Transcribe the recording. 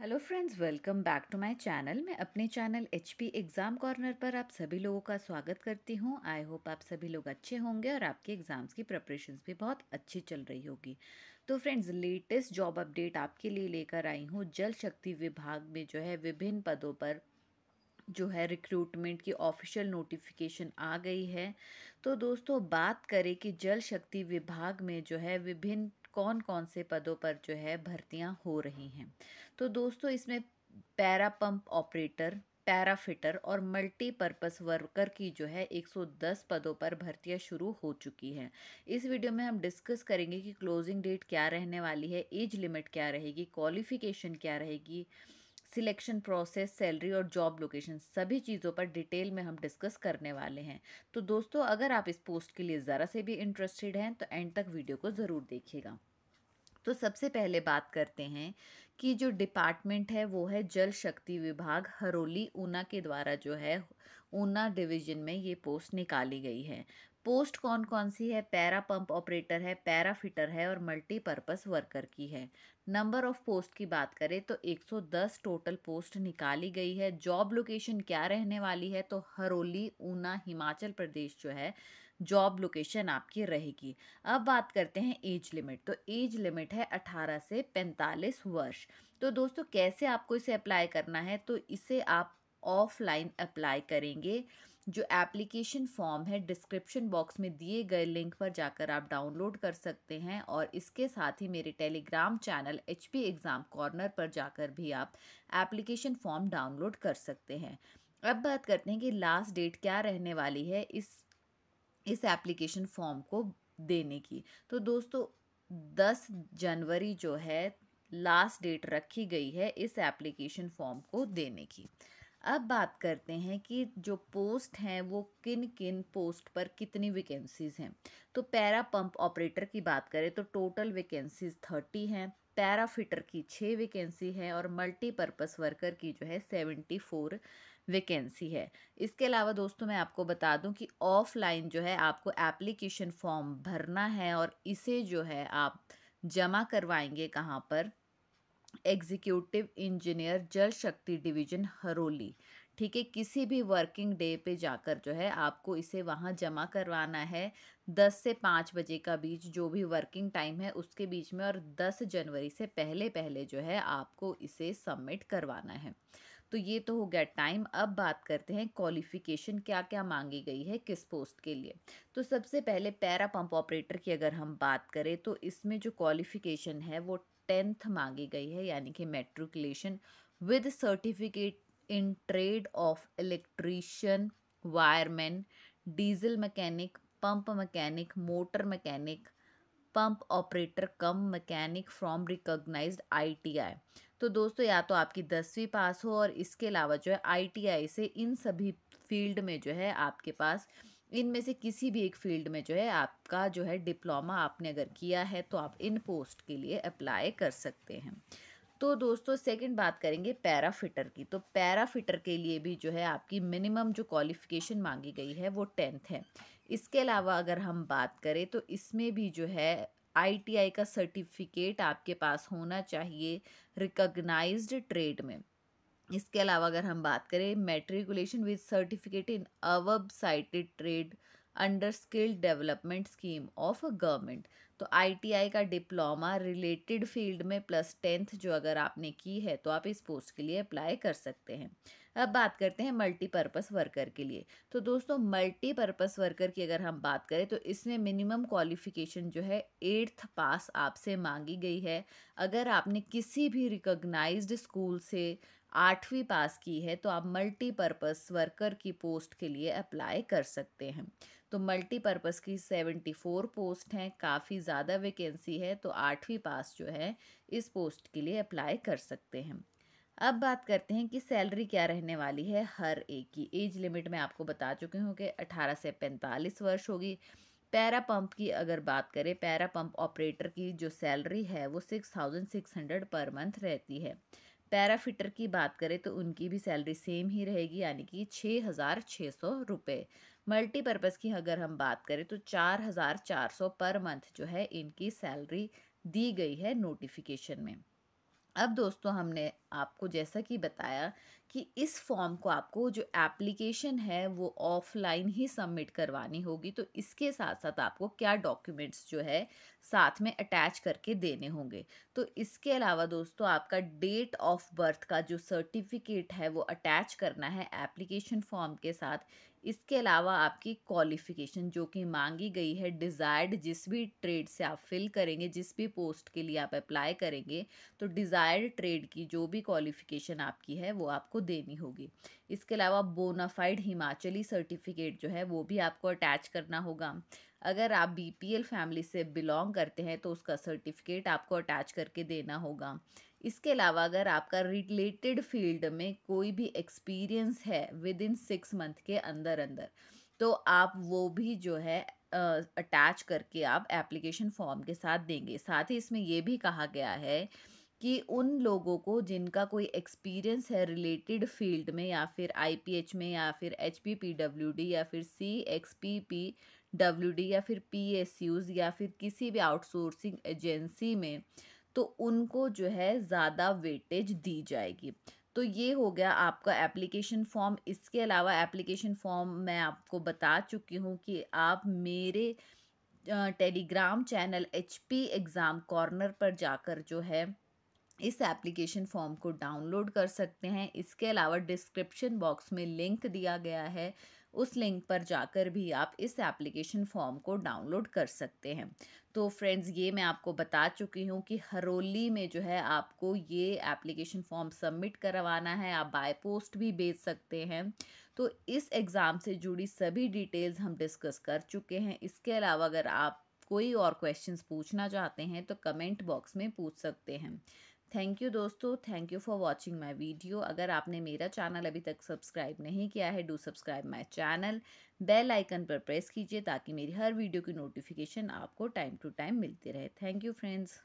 hello friends welcome back to my channel मैं अपने channel H P exam corner पर आप सभी लोगों का स्वागत करती हूँ आई होप आप सभी लोग अच्छे होंगे और आपके एग्ज़ाम्स की प्रिपरेशंस भी बहुत अच्छी चल रही होगी तो फ्रेंड्स लेटेस्ट जॉब अपडेट आपके लिए लेकर आई हूँ जल शक्ति विभाग में जो है विभिन्न पदों पर जो है रिक्रूटमेंट की ऑफिशियल नोटिफिकेशन आ गई है तो दोस्तों बात करें कि जल शक्ति विभाग में जो है विभिन्न कौन कौन से पदों पर जो है भर्तियाँ हो रही हैं तो दोस्तों इसमें पैरा पंप ऑपरेटर पैराफिटर और मल्टीपर्पज़ वर्कर की जो है 110 पदों पर भर्तियां शुरू हो चुकी हैं इस वीडियो में हम डिस्कस करेंगे कि क्लोजिंग डेट क्या रहने वाली है एज लिमिट क्या रहेगी क्वालिफिकेशन क्या रहेगी सिलेक्शन प्रोसेस सैलरी और जॉब लोकेशन सभी चीज़ों पर डिटेल में हम डिस्कस करने वाले हैं तो दोस्तों अगर आप इस पोस्ट के लिए ज़रा से भी इंटरेस्टेड हैं तो एंड तक वीडियो को ज़रूर देखिएगा तो सबसे पहले बात करते हैं कि जो डिपार्टमेंट है वो है जल शक्ति विभाग हरोली ऊना के द्वारा जो है ऊना डिवीजन में ये पोस्ट निकाली गई है पोस्ट कौन कौन सी है पैरा पंप ऑपरेटर है पैरा फिटर है और मल्टीपर्पस वर्कर की है नंबर ऑफ पोस्ट की बात करें तो 110 टोटल पोस्ट निकाली गई है जॉब लोकेशन क्या रहने वाली है तो हरोली ऊना हिमाचल प्रदेश जो है जॉब लोकेशन आपकी रहेगी अब बात करते हैं एज लिमिट तो एज लिमिट है 18 से 45 वर्ष तो दोस्तों कैसे आपको इसे अप्लाई करना है तो इसे आप ऑफलाइन अप्लाई करेंगे जो एप्लीकेशन फॉर्म है डिस्क्रिप्शन बॉक्स में दिए गए लिंक पर जाकर आप डाउनलोड कर सकते हैं और इसके साथ ही मेरे Telegram channel H P exam corner पर जाकर भी आप एप्लीकेशन फॉर्म डाउनलोड कर सकते हैं अब बात करते हैं कि लास्ट डेट क्या रहने वाली है इस इस एप्लीकेशन फॉर्म को देने की तो दोस्तों दस जनवरी जो है लास्ट डेट रखी गई है इस एप्लीकेशन फॉर्म को देने की अब बात करते हैं कि जो पोस्ट हैं वो किन किन पोस्ट पर कितनी वैकेंसीज़ हैं तो पैरा पंप ऑपरेटर की बात करें तो टोटल वैकेंसीज़ थर्टी हैं पैरा फिटर की छः वैकेंसी है और मल्टीपर्पस वर्कर की जो है सेवेंटी फोर वैकेंसी है इसके अलावा दोस्तों मैं आपको बता दूं कि ऑफलाइन जो है आपको एप्लीकेशन फॉर्म भरना है और इसे जो है आप जमा करवाएंगे कहाँ पर एग्जीक्यूटिव इंजीनियर जल शक्ति डिवीजन हरोली ठीक है किसी भी वर्किंग डे पे जाकर जो है आपको इसे वहाँ जमा करवाना है दस से पाँच बजे का बीच जो भी वर्किंग टाइम है उसके बीच में और दस जनवरी से पहले पहले जो है आपको इसे सबमिट करवाना है तो ये तो हो गया टाइम अब बात करते हैं क्वालिफ़िकेशन क्या क्या मांगी गई है किस पोस्ट के लिए तो सबसे पहले पैरा पंप ऑपरेटर की अगर हम बात करें तो इसमें जो क्वालिफ़िकेशन है वो टेंथ मांगी गई है यानी कि matriculation with certificate in trade of electrician wireman diesel mechanic pump mechanic motor mechanic pump operator cum mechanic from recognised ITI तो दोस्तों या तो आपकी दसवीं पास हो और इसके अलावा जो है आईटीआई से इन सभी फील्ड में जो है आपके पास इनमें से किसी भी एक फील्ड में जो है आपका जो है डिप्लोमा आपने अगर किया है तो आप इन पोस्ट के लिए अप्लाई कर सकते हैं तो दोस्तों सेकंड बात करेंगे पैराफिटर की तो पैराफिटर के लिए भी जो है आपकी मिनिमम जो क्वालिफिकेशन मांगी गई है वो टेंथ है इसके अलावा अगर हम बात करें तो इसमें भी जो है आईटीआई का सर्टिफिकेट आपके पास होना चाहिए रिकग्नाइज्ड ट्रेड में इसके अलावा अगर हम बात करें matriculation with certificate in above cited trade under skill development scheme of a government तो आईटीआई का डिप्लोमा रिलेटेड फील्ड में प्लस टेंथ जो अगर आपने की है तो आप इस पोस्ट के लिए अप्लाई कर सकते हैं अब बात करते हैं मल्टीपर्पज़ वर्कर के लिए तो दोस्तों मल्टीपर्पज़ वर्कर की अगर हम बात करें तो इसमें मिनिमम क्वालिफिकेशन जो है एट्थ पास आपसे मांगी गई है अगर आपने किसी भी रिकोगनाइज स्कूल से आठवीं पास की है तो आप मल्टीपर्पज़ वर्कर की पोस्ट के लिए अप्लाई कर सकते हैं तो मल्टीपर्पज़ की सेवेंटी फोर पोस्ट हैं काफ़ी ज़्यादा वैकेंसी है तो आठवीं पास जो है इस पोस्ट के लिए अप्लाई कर सकते हैं अब बात करते हैं कि सैलरी क्या रहने वाली है हर एक की एज लिमिट मैं आपको बता चुकी हूँ कि अठारह से पैंतालीस वर्ष होगी पैरा पंप की अगर बात करें पैरा पंप ऑपरेटर की जो सैलरी है वो six six thousand hundred per month रहती है पैराफिटर की बात करें तो उनकी भी सैलरी सेम ही रहेगी यानी कि छः हज़ार छः सौ रुपये मल्टीपर्पज़ की अगर हम बात करें तो चार हज़ार चार सौ पर मंथ जो है इनकी सैलरी दी गई है नोटिफिकेशन में अब दोस्तों हमने आपको जैसा कि बताया कि इस फॉर्म को आपको जो एप्लीकेशन है वो ऑफलाइन ही सबमिट करवानी होगी तो इसके साथ साथ आपको क्या डॉक्यूमेंट्स जो है साथ में अटैच करके देने होंगे तो इसके अलावा दोस्तों आपका डेट ऑफ बर्थ का जो सर्टिफिकेट है वो अटैच करना है एप्लीकेशन फॉर्म के साथ इसके अलावा आपकी क्वालिफ़िकेशन जो कि मांगी गई है डिज़ायर्ड जिस भी ट्रेड से आप फिल करेंगे जिस भी पोस्ट के लिए आप अप्लाई करेंगे तो डिज़ायर्ड ट्रेड की जो भी क्वालिफ़िकेशन आपकी है वो आपको देनी होगी इसके अलावा बोनाफाइड हिमाचली सर्टिफिकेट जो है वो भी आपको अटैच करना होगा अगर आप बी फैमिली से बिलोंग करते हैं तो उसका सर्टिफिकेट आपको अटैच करके देना होगा इसके अलावा अगर आपका रिलेटेड फील्ड में कोई भी एक्सपीरियंस है विद इन सिक्स मंथ के अंदर अंदर तो आप वो भी जो है अटैच करके आप एप्लीकेशन फॉर्म के साथ देंगे साथ ही इसमें यह भी कहा गया है कि उन लोगों को जिनका कोई एक्सपीरियंस है रिलेटेड फील्ड में या फिर आईपीएच में या फिर H P P W D या फिर C X P P W D या फिर पी एस यूज़ या फिर किसी भी आउटसोर्सिंग एजेंसी में तो उनको जो है ज़्यादा वेटेज दी जाएगी तो ये हो गया आपका एप्लीकेशन फॉर्म इसके अलावा एप्लीकेशन फॉर्म मैं आपको बता चुकी हूँ कि आप मेरे Telegram channel H P exam corner पर जाकर जो है इस एप्लीकेशन फॉर्म को डाउनलोड कर सकते हैं इसके अलावा डिस्क्रिप्शन बॉक्स में लिंक दिया गया है उस लिंक पर जाकर भी आप इस एप्लीकेशन फॉर्म को डाउनलोड कर सकते हैं तो फ्रेंड्स ये मैं आपको बता चुकी हूँ कि हरोली में जो है आपको ये एप्लीकेशन फॉर्म सबमिट करवाना है आप बाय पोस्ट भी भेज सकते हैं तो इस एग्ज़ाम से जुड़ी सभी डिटेल्स हम डिस्कस कर चुके हैं इसके अलावा अगर आप कोई और क्वेश्चंस पूछना चाहते हैं तो कमेंट बॉक्स में पूछ सकते हैं थैंक यू दोस्तों thank you for watching my video अगर आपने मेरा चैनल अभी तक सब्सक्राइब नहीं किया है do subscribe my channel bell icon पर प्रेस कीजिए ताकि मेरी हर वीडियो की नोटिफिकेशन आपको टाइम टू टाइम मिलती रहे थैंक यू फ्रेंड्स